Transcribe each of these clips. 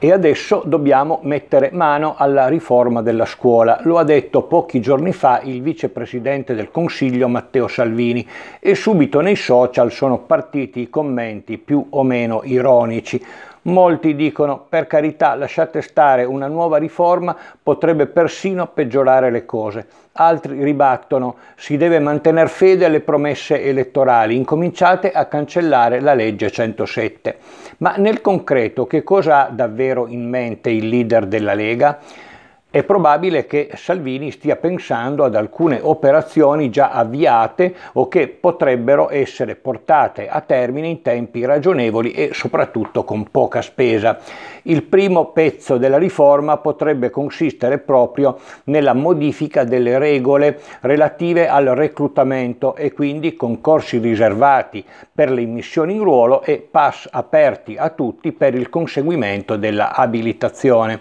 E adesso dobbiamo mettere mano alla riforma della scuola, lo ha detto pochi giorni fa il vicepresidente del Consiglio Matteo Salvini e subito nei social sono partiti i commenti più o meno ironici. Molti dicono per carità lasciate stare una nuova riforma potrebbe persino peggiorare le cose. Altri ribattono si deve mantenere fede alle promesse elettorali, incominciate a cancellare la legge 107. Ma nel concreto che cosa ha davvero in mente il leader della Lega? È probabile che Salvini stia pensando ad alcune operazioni già avviate o che potrebbero essere portate a termine in tempi ragionevoli e soprattutto con poca spesa. Il primo pezzo della riforma potrebbe consistere proprio nella modifica delle regole relative al reclutamento e quindi concorsi riservati per le immissioni in ruolo e pass aperti a tutti per il conseguimento della abilitazione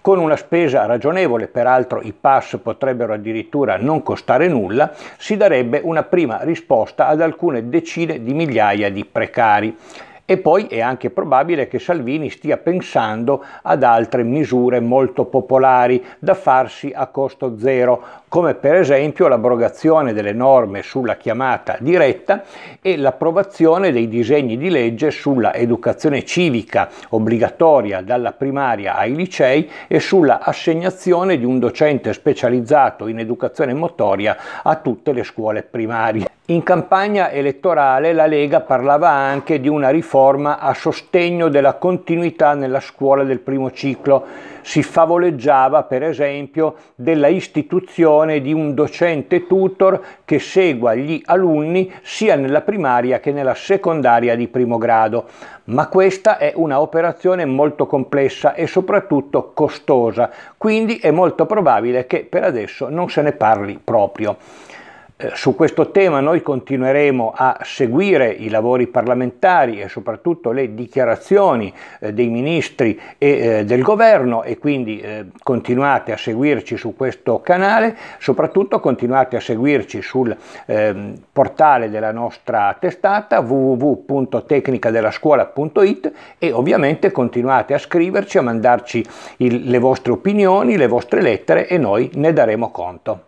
con una spesa ragionevole, peraltro i pass potrebbero addirittura non costare nulla, si darebbe una prima risposta ad alcune decine di migliaia di precari. E poi è anche probabile che Salvini stia pensando ad altre misure molto popolari da farsi a costo zero, come per esempio l'abrogazione delle norme sulla chiamata diretta e l'approvazione dei disegni di legge sulla educazione civica obbligatoria dalla primaria ai licei e sulla assegnazione di un docente specializzato in educazione motoria a tutte le scuole primarie. In campagna elettorale la Lega parlava anche di una riforma a sostegno della continuità nella scuola del primo ciclo. Si favoleggiava per esempio della istituzione di un docente tutor che segua gli alunni sia nella primaria che nella secondaria di primo grado. Ma questa è una operazione molto complessa e soprattutto costosa, quindi è molto probabile che per adesso non se ne parli proprio. Eh, su questo tema noi continueremo a seguire i lavori parlamentari e soprattutto le dichiarazioni eh, dei ministri e eh, del governo e quindi continuate a seguirci su questo canale, soprattutto continuate a seguirci sul ehm, portale della nostra testata www.tecnicadellascuola.it e ovviamente continuate a scriverci, a mandarci le vostre opinioni, le vostre lettere e noi ne daremo conto.